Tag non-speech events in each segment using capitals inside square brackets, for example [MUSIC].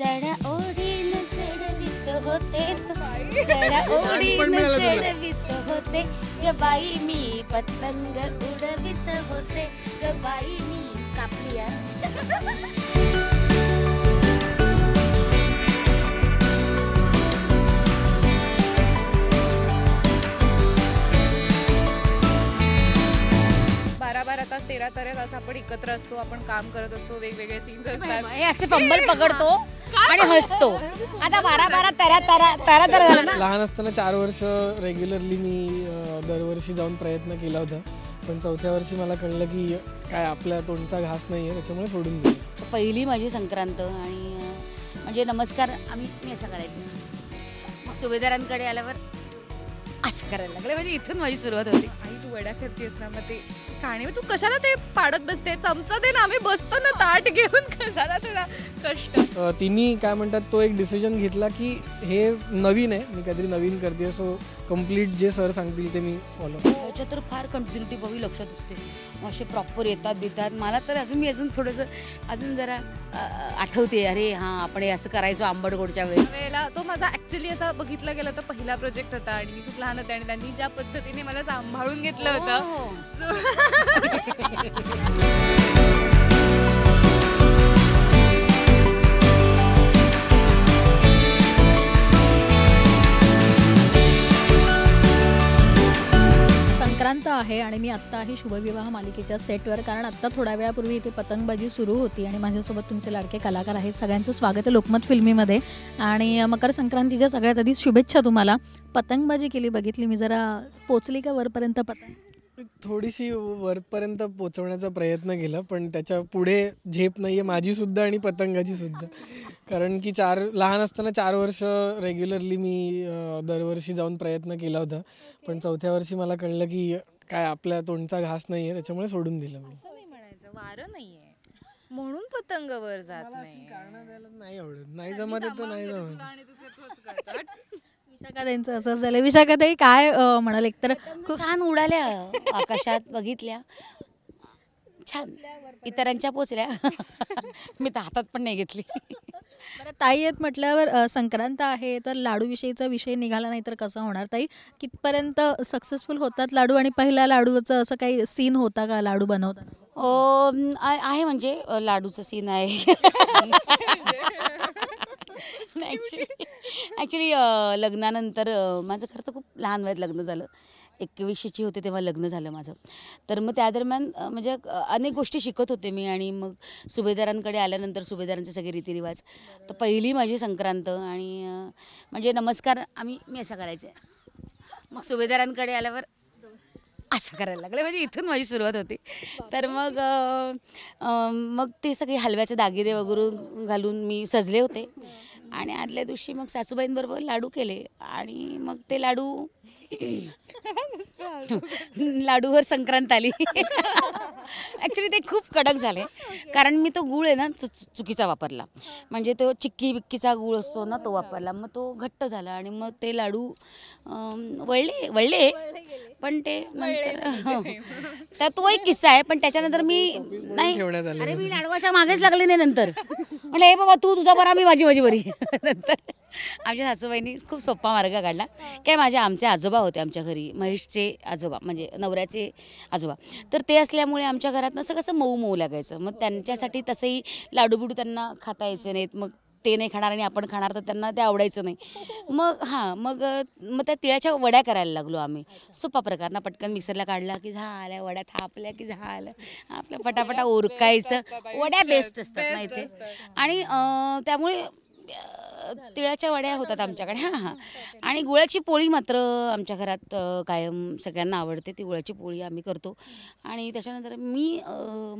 जड़ ओढीन चढवित होते जड़ [LAUGHS] ओढीन चढवित होते ग बाई मी पतंग उडवित होते ग बाई मी कापली [LAUGHS] बारा बारा तास तेरा तेरा तास आपण एकत्र असतो आपण काम करत असतो वेगवेगळे सीन असतात असे फंबल पकडतो आणि हसतो आता बारा बारा तेरा तेरा तेरा तेरा लहान असताना चार वर्ष रेग्युलरली मी दरवर्षी जाऊन प्रयत्न केला होता पण चौथ्या वर्षी मला कळलं की काय आपल्या तोंडचा घास नाही आहे त्याच्यामुळे सोडून दिली पहिली माझी संक्रांत आणि म्हणजे नमस्कार आम्ही मी असं करायचं मग सुभेदारांकडे आल्यावर असं करायला लागलं म्हणजे इथून माझी सुरुवात होती आई तू वडा करतेस ना मग ते आणि तू कशाला ते पाडत बसते चमचा दे ना आम्ही बसतो ना ताट घेऊन कशाला तुला कष्ट तिने काय म्हणतात तो एक डिसिजन घेतला की हे नवीन आहे मी काहीतरी नवीन करते सो कम्प्लीट जे सर सांगतील ते मी फॉलो तर फार कंटिन्युटी बवी लक्षात असते असे प्रॉपर येतात देतात मला तर अजून मी अजून थोडंसं अजून जरा आठवते अरे हां आपण असं करायचो आंबडगोडच्या वेळेस वेळेला तो माझा ॲक्च्युली असा बघितला गेला तर पहिला प्रोजेक्ट होता आणि मी खूप लहान होते आणि त्यांनी ज्या पद्धतीने मला सांभाळून घेतलं होतं हो. [LAUGHS] दुरांत आहे आणि मी आत्ता आहे शुभविवाह मालिकेच्या सेटवर कारण आत्ता थोड्या वेळापूर्वी इथे पतंगबाजी सुरू होती आणि माझ्यासोबत तुमचे लाडके कलाकार आहेत सगळ्यांचं स्वागत आहे लोकमत फिल्मीमध्ये आणि मकर संक्रांतीच्या सगळ्यात आधी शुभेच्छा तुम्हाला पतंगबाजी केली बघितली मी जरा पोचली का वरपर्यंत पतंग थोडीशी वरपर्यंत पोचवण्याचा प्रयत्न केला पण त्याच्या पुढे झेप नाहीये माझी सुद्धा आणि पतंगाची सुद्धा कारण की चार लहान असताना चार वर्ष रेग्युलरली मी दरवर्षी जाऊन प्रयत्न केला होता पण चौथ्या वर्षी मला कळलं की काय आपल्या तोंडचा घास नाहीये त्याच्यामुळे सोडून दिलं मी नाही म्हणायचं वारं नाही आहे म्हणून वर जात नाही नाही आवडत नाही जमत नाही जमत विशाखा त्यांचं असं झालं विशाखा ताई काय म्हणाल म्हणाल तर खूप छान उडाल्या आकाशात बघितल्या छान इतरांच्या पोचल्या मी तर हातात पण नाही घेतली ताई आहेत म्हटल्यावर संक्रांत आहे तर लाडूविषयीचा विषय निघाला नाही तर कसं होणार ताई कितपर्यंत सक्सेसफुल होतात लाडू आणि पहिला लाडूचं असं काही सीन होता का लाडू बनवताना आहे म्हणजे लाडूचं सीन आहे [LAUGHS] ॲक्च्युली [LAUGHS] ॲक्च्युली लग्नानंतर माझं खरं तर खूप लहान वयात लग्न झालं एकवीसशेची होते तेव्हा लग्न झालं माझं तर मग त्या दरम्यान म्हणजे अनेक गोष्टी शिकत होते मी आणि मग सुभेदारांकडे आल्यानंतर सुभेदारांचे सगळे रीतिरिवाज तर पहिली माझी संक्रांत आणि म्हणजे नमस्कार आम्ही मी असं करायचे मग सुभेदारांकडे आल्यावर असं करायला लागलं म्हणजे इथून माझी सुरुवात होती तर मग मग ते सगळे हलव्याचे दागिने वगैरे घालून मी सजले होते आणि आदल्या दिवशी मग सासूबाईंबरोबर लाडू केले आणि मग ते लाडू [LAUGHS] [LAUGHS] लाडूवर संक्रांत आली ॲक्च्युली [LAUGHS] ते खूप कडक झाले कारण मी तो गूळ आहे ना चुकीचा वापरला म्हणजे तो चिक्की बिक्कीचा गूळ असतो ना तो वापरला मग तो घट्ट झाला आणि मग ते लाडू वळले वळले पण ते त्या हो. तो एक किस्सा आहे पण त्याच्यानंतर मी नाही अरे मी लाडवाच्या मागेच लागले नाही नंतर म्हणजे हे बाबा तू तुझा बरा मी माझी माझी बरी नंतर आमच्या सासूबाईंनी खूप सोपा मार्ग काढला काय माझे आमचे आजोबा होते आमच्या घरी महेशचे आजोबा म्हणजे नवऱ्याचे आजोबा तर ते असल्यामुळे आमच्या घरात असं कसं मऊ मऊ लागायचं मग त्यांच्यासाठी तसंही लाडूबिडू त्यांना खाता यायचे नाहीत मग ते नाही खाणार आणि आपण खाणार तर त्यांना ते आवडायचं नाही मग हां मग मग त्या तिळाच्या वड्या करायला लागलो आम्ही सोपा प्रकार ना पटकन मिक्सरला काढला की झाल्या वड्या थापल्या की झालं आपल्या पटापटा ओरकायचं वड्या बेस्ट असतात ना ते आणि त्यामुळे तिळाच्या वड्या होतात आमच्याकडे हां हां आणि गुळाची पोळी मात्र आमच्या घरात कायम सगळ्यांना आवडते ती गुळाची पोळी आम्ही करतो आणि त्याच्यानंतर मी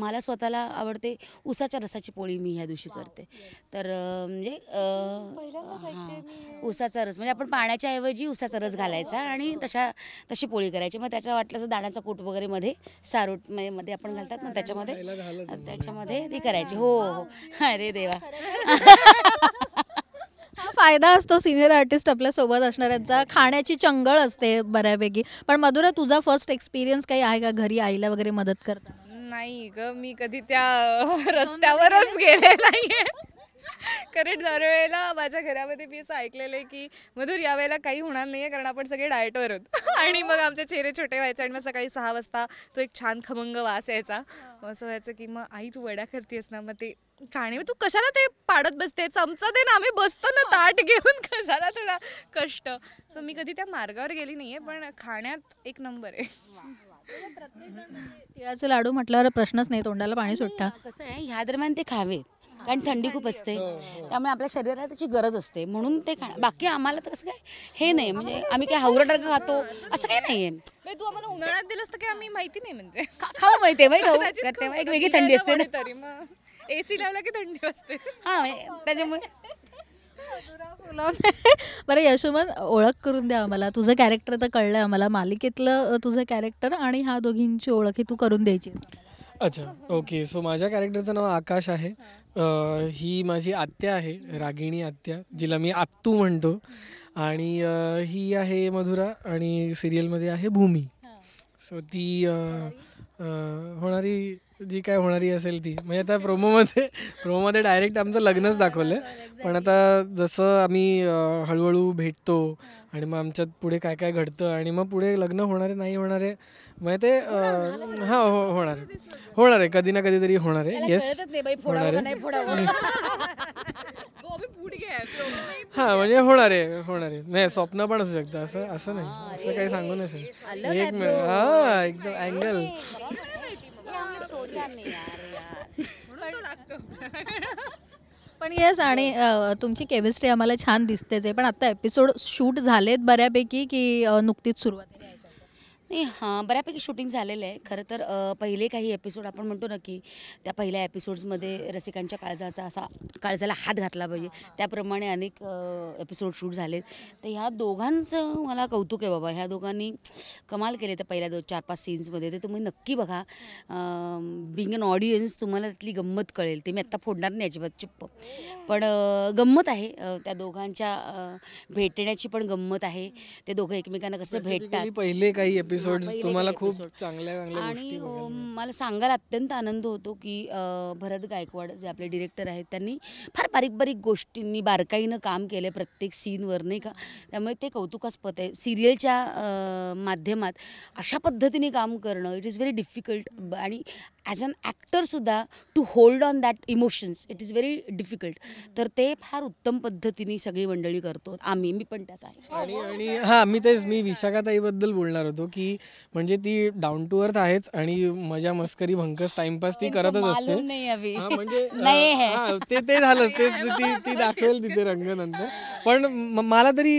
मला स्वतःला आवडते उसाच्या रसाची पोळी मी ह्या दिवशी करते तर म्हणजे उसाचा रस म्हणजे आपण पाण्याच्या ऐवजी उसाचा रस घालायचा आणि तशा तशी पोळी करायची मग त्याच्या वाटलं तर दाण्याचा कूट वगैरे मध्ये सारूट मध्ये आपण घालतात ना त्याच्यामध्ये त्याच्यामध्ये ती करायची हो हो अरे देवा [LAUGHS] फायदा असतो सिनियर आर्टिस्ट आपल्या सोबत असणाऱ्यांचा खाण्याची चंगळ असते बऱ्यापैकी पण मधुरा तुझा फर्स्ट एक्सपिरियन्स काही आहे का घरी आईला वगैरे मदत करता नाही ग मी कधी त्या [LAUGHS] रस्त्यावरच गेले नाहीये करेक्ट दरवेळेला माझ्या घरामध्ये मी असं ऐकलेलं आहे की मधुर यावेळेला काही होणार नाही आहे कारण आपण सगळे डायटवर होत [LAUGHS] आणि मग आमचे चेहरे छोटे व्हायचे आणि मग सकाळी सहा वाजता तो एक छान खमंग वास यायचा असं व्हायचं की मग आई तू वड्या करतेस ना मग ते खाणे तू कशाला ते पाडत बसते चमचा दे ना आम्ही बसतो ना ताट घेऊन [LAUGHS] कशाला तुला कष्ट सो मी कधी त्या मार्गावर गेली नाहीये पण खाण्यात एक नंबर आहे [LAUGHS] म्हणजे तिळाचे लाडू म्हटल्यावर प्रश्नच नाही तोंडाला पाणी सुटता कसं आहे ह्या दरम्यान ते खावेत कारण थंडी खूप असते हो, हो. त्यामुळे आपल्या शरीराला त्याची गरज असते म्हणून ते खाणं बाकी आम्हाला तर कसं काय हे नाही म्हणजे आम्ही काय हावरटर खातो असं काही नाही आहे तू आम्हाला उन्हाळ्यात दिलं असतं काही माहिती नाही म्हणजे खाऊ माहिती आहे [LAUGHS] एक वेगळी थंडी असते ना तरी मग एसी लावला की थंडी असते हा म्हणजे त्याच्यामुळे [LAUGHS] बरं यशोमन ओळख करून द्या आम्हाला तुझं कॅरेक्टर तर कळलंय आम्हाला मालिकेतलं तुझं कॅरेक्टर आणि ह्या दोघींची ओळख ही तू करून द्यायची अच्छा ओके सो माझ्या कॅरेक्टरचं नाव आकाश आहे ही माझी आत्या आहे रागिणी आत्या जिला मी आत्तू म्हणतो आणि ही आहे मधुरा आणि सिरियलमध्ये आहे भूमी सो ती होणारी जी काय होणारी असेल ती म्हणजे आता प्रोमोमध्ये प्रोमोमध्ये डायरेक्ट आमचं लग्नच दाखवलं पण आता जसं आम्ही हळूहळू भेटतो आणि मग आमच्यात पुढे काय काय घडतं आणि मग पुढे लग्न होणार आहे नाही होणार आहे म्हणजे ते हा हो होणार होणार आहे कधी ना कधीतरी होणार आहे येस होणार आहे [LAUGHS] [LAUGHS] हा म्हणजे होणार आहे होणार आहे नाही स्वप्न पण असू शकतं असं असं नाही असं काही सांगू नसेल एक मिनिट हा एकदम अँगल [LAUGHS] पण येस आणि तुमची केमिस्ट्री आम्हाला छान दिसतेच आहे पण आता एपिसोड शूट झालेत बऱ्यापैकी की नुकतीच सुरुवात नाही हां बऱ्यापैकी शूटिंग झालेलं आहे खरं तर पहिले काही एपिसोड आपण म्हणतो ना की त्या पहिल्या एपिसोड्समध्ये रसिकांच्या काळजाचा असा काळजाला हात घातला पाहिजे त्याप्रमाणे अनेक एपिसोड शूट झालेत तर ह्या दोघांचं मला कौतुक आहे बाबा ह्या दोघांनी कमाल केले त्या पहिल्या दो चार पाच सीन्समध्ये ते तुम्ही नक्की बघा बिंग अन ऑडियन्स तुम्हाला त्यातली गंमत कळेल ते मी आत्ता फोडणार नाही अजिबात चुप्प पण गंमत आहे त्या दोघांच्या भेटण्याची पण गंमत आहे ते दोघं एकमेकांना कसं भेटतात पहिले काही एपिसोड तुम्हाला खूप चांगल्या आणि मला सांगायला अत्यंत आनंद होतो की भरत गायकवाड जे आपले डिरेक्टर आहेत त्यांनी फार बारीक बारीक गोष्टींनी बारकाईनं काम केलं प्रत्येक सीनवर नाही का त्यामुळे ते कौतुकास्पद आहे सिरियलच्या माध्यमात अशा पद्धतीने काम करणं इट इज व्हेरी डिफिकल्ट आणि ॲज अन ॲक्टरसुद्धा to hold on that emotions it is very difficult तर ते फार उत्तम पद्धतीने सगळी मंडळी करतो आम्ही मी पण त्यात आहे आणि आणि हां मी तेच मी विशाखाताईबद्दल बोलणार होतो की म्हणजे ती डाऊन टू अर्थ आहेच आणि मजा मस्करी भंकस टाइमपास ती करतच असते म्हणजे [LAUGHS] ते ते झालंच ते ती ती दाखवेल तिथे रंग नंतर पण मला तरी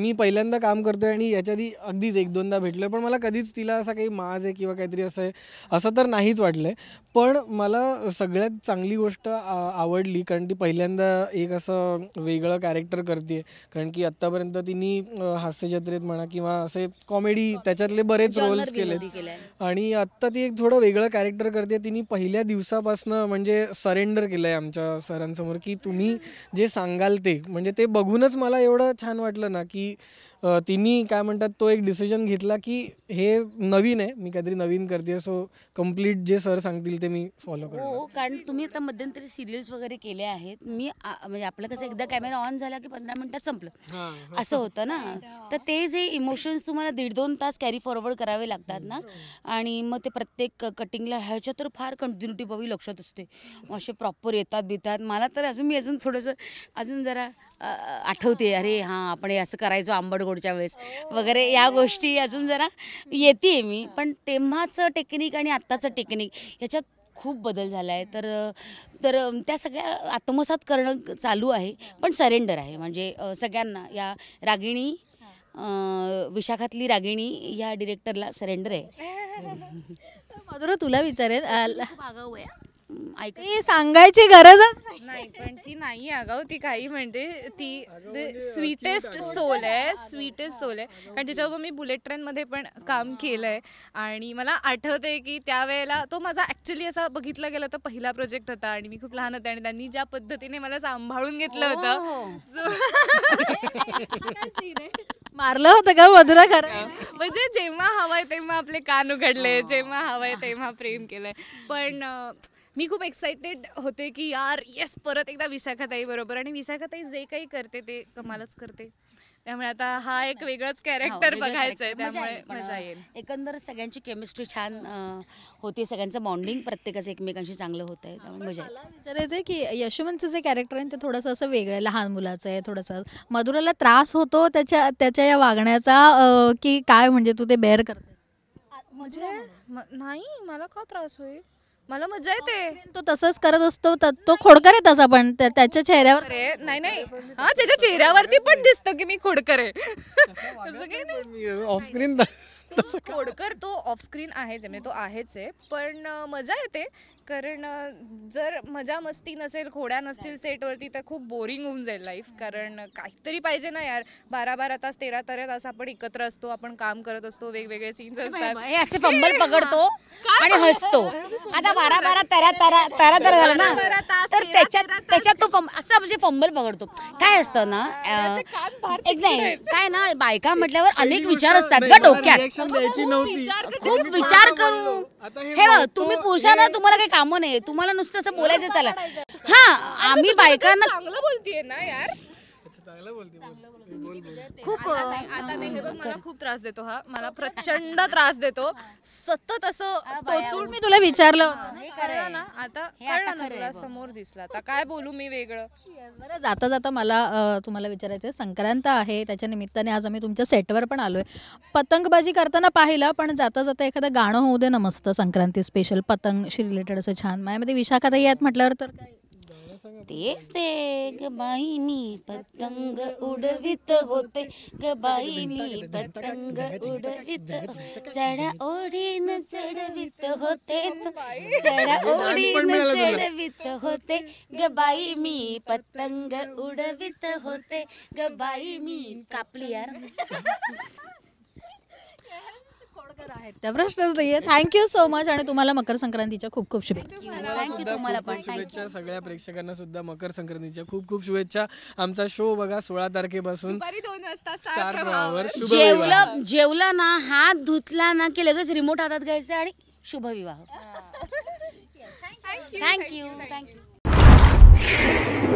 मी पहिल्यांदा काम करतोय आणि याच्या आधी अगदीच एक दोनदा भेटलोय पण मला कधीच तिला असा काही माज आहे किंवा काहीतरी असं आहे असं तर नाहीच वाटलंय पण मला सगळ्यात चांगली गोष्ट आवडली कारण ती पहिल्यांदा एक असं वेगळं कॅरेक्टर करते कारण की आत्तापर्यंत तिने जत्रेत म्हणा किंवा असे कॉमेडी त्याच्यातले बरेच रोल्स केले आणि आत्ता ती एक थोडं वेगळं कॅरेक्टर करते तिने पहिल्या दिवसापासनं म्हणजे सरेंडर केलंय आमच्या सरांसमोर की तुम्ही जे सांगाल ते म्हणजे ते बघूनच मला एवढं छान वाटलं ना की तिने काय म्हणतात तो एक डिसिजन घेतला की हे नवीन आहे मी काहीतरी नवीन करते सो कम्प्लीट जे सर सांगतील ते मी फॉलो हो कारण तुम्ही आता मध्यंतरी सिरियल्स वगैरे केले आहेत मी म्हणजे आपलं कसं एकदा कॅमेरा ऑन झाला की पंधरा मिनिटात संपलं असं होतं ना तर ते जे इमोशन्स तुम्हाला दीड दोन तास कॅरी फॉरवर्ड करावे लागतात ना आणि मग ते प्रत्येक कटिंगला ह्याच्या तर फार कंटिन्युटी पवी लक्षात असते असे प्रॉपर येतात बितात मला तर अजून मी अजून थोडंसं अजून जरा आठवते अरे हां आपण हे असं करायचो आंबड पुढच्या वेळेस हो. वगैरे या गोष्टी अजून जरा येते मी पण तेव्हाचं टेक्निक आणि आत्ताचं टेक्निक ह्याच्यात खूप बदल झाला आहे तर तर त्या सगळ्या आत्मसात करणं चालू आहे पण सरेंडर आहे म्हणजे सगळ्यांना या रागिणी विशाखातली रागिणी या डिरेक्टरला सरेंडर आहे [LAUGHS] मधुर तुला विचारेल सांगायची गरजच नाही. पण ती नाही अगं ती काही म्हणते ती स्वीटेस्ट सोल आहे स्वीटेस्ट सोल आहे कारण तिच्याबरोबर मी बुलेट ट्रेनमध्ये पण काम केलं आहे आणि मला आठवते की त्यावेळेला तो माझा ॲक्च्युली असा बघितला गेला तर पहिला प्रोजेक्ट होता आणि मी खूप लहान होते आणि त्यांनी ज्या पद्धतीने मला सांभाळून घेतलं होतं [LAUGHS] मारलं होतं का मधुरा खरं म्हणजे जेव्हा हवंय तेव्हा आपले कान उघडले जेव्हा हवंय तेव्हा प्रेम केलंय पण मी खूप एक्साइटेड होते की यार येस परत एकदा विशाखाताई बरोबर आणि विशाखाताई जे काही करते ते कमालच करते त्यामुळे आता हा हो एक वेगळाच कॅरेक्टर बघायचं आहे त्यामुळे मजा येईल एकंदर सगळ्यांची केमिस्ट्री छान होती सगळ्यांचं बॉन्डिंग प्रत्येकाचं एकमेकांशी चांगलं होत आहे त्यामुळे मजा येईल विचारायचं आहे की यशवंतचं जे कॅरेक्टर आहे ते थोडस असं वेगळं आहे लहान मुलाचं आहे थोडसं मधुराला त्रास होतो त्याच्या त्याच्या या वागण्याचा की काय म्हणजे तू ते बेअर करते म्हणजे नाही मला का त्रास होईल मला मजा येते तो तसंच करत असतो तो खोडकर आहे तसा पण त्याच्या चेहऱ्यावर नाही नाही हा त्याच्या चेहऱ्यावरती पण दिसतं की मी खोडकर आहे काही खोडकर तो ऑफस्क्रीन आहे जमे तो आहेच आहे पण मजा येते कारण जर मजा मस्ती नसेल खोड्या नसतील सेटवरती तर खूप बोरिंग होऊन जाईल लाईफ कारण काहीतरी पाहिजे ना यार बारा बारा तास तेरा तेरा तास आपण एकत्र असतो आपण काम करत असतो वेगवेगळे सीन्स असतात हे असे फंबल [LAUGHS] पकडतो आणि हसतो आता बारा बारा तेरा तेरा तेरा तेरा झालं ना तर त्याच्यात त्याच्यात तो फं असं म्हणजे फंबल पकडतो काय असतं ना एक नाही काय ना बायका म्हटल्यावर अनेक विचार असतात का डोक्यात हो, खूप विचार करून हे बघ तुम्ही ना तुम्हाला काही कामं नाही तुम्हाला नुसतं असं बोलायचं चला हा आम्ही बायकांना चांगलं बोलतीये ना यार खूप नाही मला खूप त्रास देतो हा मला प्रचंड त्रास देतो सतत असं मी तुला विचारलं होतं ना. आता समोर दिसला आता काय बोलू मी वेगळं बरं जाता जाता मला तुम्हाला विचारायचं संक्रांत आहे त्याच्या निमित्ताने आज आम्ही तुमच्या सेटवर पण आलोय पतंगबाजी करताना पाहिलं पण जाता जाता एखादं गाणं होऊ दे नमस्त संक्रांती स्पेशल पतंगशी रिलेटेड असं छान माझ्यामध्ये विशाखाताई आहेत म्हटल्यावर तर काय तेच ते गबाई मी पतंग उडवित होते गबाई मी पतंग उडवित चढा ओढीन चढवित होते चढा ओढीन चढवित होते गबाई मी पतंग उडवित होते गबाई मी कापली यार त्या प्रश्नच नाहीये थँक्यू सो मच आणि तुम्हाला मकर संक्रांतीच्या खूप खूप शुभेच्छा पण शुभेच्छा सगळ्या प्रेक्षकांना सुद्धा मकर संक्रांतीच्या खूप खूप शुभेच्छा आमचा शो बघा सोळा तारखेपासून जेवलं जेवला ना हात धुतला ना की लगेच रिमोट हातात घ्यायचं आणि शुभ विवाह थँक्यू [LAUGHS] थँक्यू